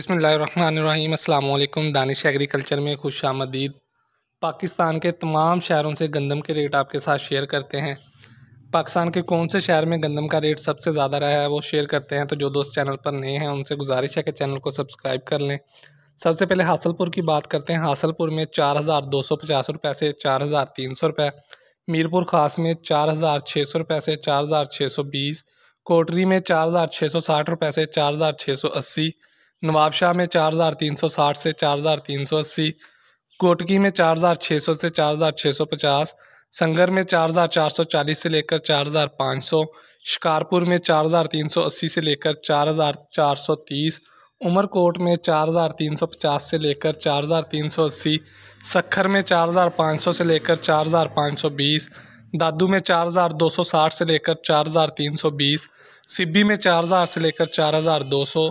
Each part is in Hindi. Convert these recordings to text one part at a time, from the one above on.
अस्सलाम वालेकुम दानिश एग्रीकल्चर में खुश आमदीद पाकिस्तान के तमाम शहरों से गंदम के रेट आपके साथ शेयर करते हैं पाकिस्तान के कौन से शहर में गंदम का रेट सबसे ज़्यादा रहा है वो शेयर करते हैं तो जो दोस्त चैनल पर नए हैं उनसे गुजारिश है कि चैनल को सब्सक्राइब कर लें सबसे पहले हासलपुर की बात करते हैं हासलपुर में चार हज़ार दो सौ पचास रुपये से चार हज़ार तीन सौ रुपये मीरपुर खास में चार हज़ार छः सौ रुपये से चार हज़ार छः सौ बीस कोटरी में चार हज़ार छः सौ साठ रुपये से चार हज़ार छः सौ अस्सी नवाबशाह में चार हज़ार तीन सौ साठ से चार हज़ार तीन सौ अस्सी कोटकी में चार हज़ार छः सौ से चार हज़ार छः सौ पचास संगर में चार हज़ार चार सौ चालीस से लेकर चार हज़ार पाँच सौ शिकारपुर में चार हज़ार तीन सौ अस्सी से लेकर चार हज़ार चार सौ तीस उमरकोट में चार हज़ार तीन सौ पचास से लेकर चार हज़ार तीन सौ अस्सी सखर में चार हज़ार पाँच सौ से लेकर चार हज़ार पाँच सौ बीस दादू में चार हज़ार दो सौ साठ से लेकर चार हज़ार तीन सौ बीस सिब्बी में चार हज़ार से लेकर चार हज़ार दो सौ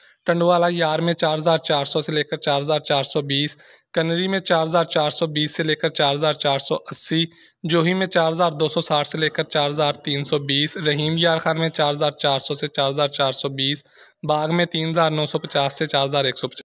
टंडवाला यार में चार हज़ार चार सौ से लेकर चार हज़ार चार सौ बीस कनरी में चार हज़ार चार सौ बीस से लेकर चार हज़ार चार सौ अस्सी जोही में चार हज़ार दो सौ साठ से लेकर चार हज़ार तीन सौ बीस रहीम यार खान में चार हज़ार चार सौ से चार हज़ार चार सौ बीस बाग में तीन हज़ार नौ सौ पचास से चार हज़ार एक सौ पचास